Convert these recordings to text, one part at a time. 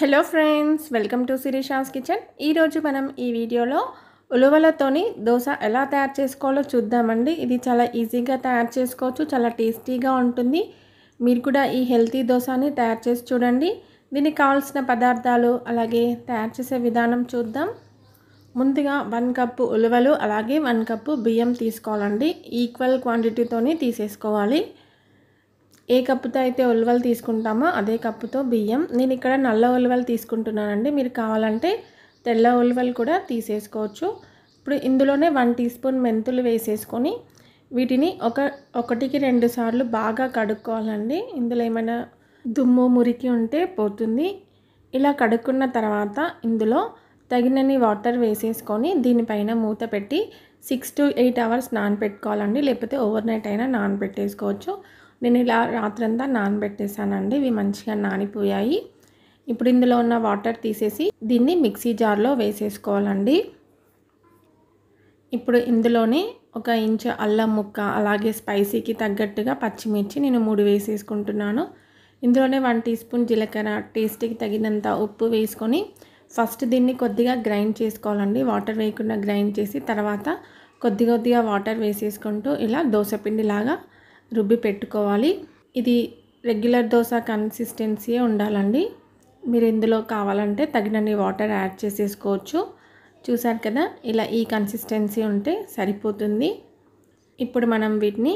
hello friends welcome to Sirisha's kitchen ఈరోజు మనం ఈ వీడియోలో ఉలవలతోని దోశ ఎలా తయారు చేసుకోవాలో చూద్దామండి ఇది చాలా ఈజీగా తయారు చేసుకోవచ్చు చాలా టేస్టీగా ఉంటుంది మీరు కూడా ఈ హెల్తీ దోశని తయారు చేసి చూడండి దీనికి కావాల్సిన పదార్థాలు అలాగే తయారు చేసే విధానం చూద్దాం ముందుగా వన్ కప్పు ఉలవలు అలాగే వన్ కప్పు బియ్యం తీసుకోవాలండి ఈక్వల్ క్వాంటిటీతోని తీసేసుకోవాలి ఏ కప్పుతో అయితే ఉలవలు తీసుకుంటామో అదే కప్పుతో బియ్యం నేను ఇక్కడ నల్ల ఉలవలు తీసుకుంటున్నానండి మీరు కావాలంటే తెల్ల ఉలవలు కూడా తీసేసుకోవచ్చు ఇప్పుడు ఇందులోనే వన్ టీ స్పూన్ మెంతులు వేసేసుకొని వీటిని ఒక ఒకటికి రెండు సార్లు బాగా కడుక్కోవాలండి ఇందులో ఏమైనా దుమ్ము మురికి ఉంటే పోతుంది ఇలా కడుక్కున్న తర్వాత ఇందులో తగినన్ని వాటర్ వేసేసుకొని దీనిపైన మూత పెట్టి సిక్స్ టు ఎయిట్ అవర్స్ నానబెట్టుకోవాలండి లేకపోతే ఓవర్ నైట్ అయినా నానబెట్టేసుకోవచ్చు నేను ఇలా రాత్రంతా నానబెట్టేశానండి ఇవి మంచిగా నానిపోయాయి ఇప్పుడు ఇందులో ఉన్న వాటర్ తీసేసి దీన్ని మిక్సీ జార్లో వేసేసుకోవాలండి ఇప్పుడు ఇందులోనే ఒక ఇంచు అల్లం ముక్క అలాగే స్పైసీకి తగ్గట్టుగా పచ్చిమిర్చి నేను మూడు వేసేసుకుంటున్నాను ఇందులోనే వన్ టీ స్పూన్ జీలకర్ర టేస్ట్కి తగినంత ఉప్పు వేసుకొని ఫస్ట్ దీన్ని కొద్దిగా గ్రైండ్ చేసుకోవాలండి వాటర్ వేయకుండా గ్రైండ్ చేసి తర్వాత కొద్ది కొద్దిగా వాటర్ వేసేసుకుంటూ ఇలా దోశపిండిలాగా రుబ్బి పెట్టుకోవాలి ఇది రెగ్యులర్ దోశ కన్సిస్టెన్సీయే ఉండాలండి మీరు ఇందులో కావాలంటే తగినన్ని వాటర్ యాడ్ చేసేసుకోవచ్చు చూసారు కదా ఇలా ఈ కన్సిస్టెన్సీ ఉంటే సరిపోతుంది ఇప్పుడు మనం వీటిని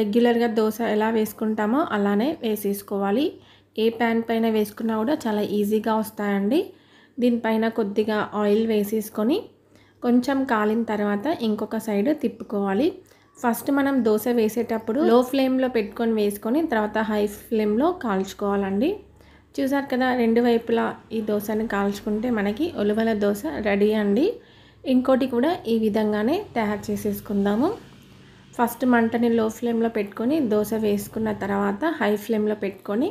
రెగ్యులర్గా దోశ ఎలా వేసుకుంటామో అలానే వేసేసుకోవాలి ఏ ప్యాన్ పైన వేసుకున్నా కూడా చాలా ఈజీగా వస్తాయండి దీనిపైన కొద్దిగా ఆయిల్ వేసేసుకొని కొంచెం కాలిన తర్వాత ఇంకొక సైడ్ తిప్పుకోవాలి ఫస్ట్ మనం దోశ వేసేటప్పుడు లో ఫ్లేమ్లో పెట్టుకొని వేసుకొని తర్వాత హై ఫ్లేమ్లో కాల్చుకోవాలండి చూసారు కదా రెండు వైపులా ఈ దోశని కాల్చుకుంటే మనకి ఉలవల దోశ రెడీ అండి ఇంకోటి కూడా ఈ విధంగానే తయారు చేసేసుకుందాము ఫస్ట్ మంటని లో ఫ్లేమ్లో పెట్టుకొని దోశ వేసుకున్న తర్వాత హై ఫ్లేమ్లో పెట్టుకొని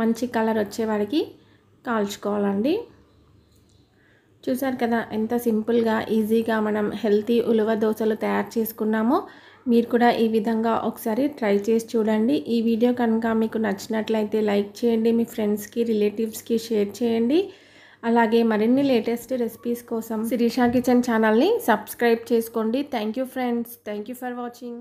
మంచి కలర్ వచ్చే వరకు కాల్చుకోవాలండి చూసారు కదా ఎంత సింపుల్గా ఈజీగా మనం హెల్తీ ఉలవ దోశలు తయారు చేసుకున్నామో మీరు కూడా ఈ విధంగా ఒకసారి ట్రై చేసి చూడండి ఈ వీడియో కనుక మీకు నచ్చినట్లయితే లైక్ చేయండి మీ ఫ్రెండ్స్కి రిలేటివ్స్కి షేర్ చేయండి అలాగే మరిన్ని లేటెస్ట్ రెసిపీస్ కోసం శిరీషా కిచెన్ ఛానల్ని సబ్స్క్రైబ్ చేసుకోండి thank friends thank for watching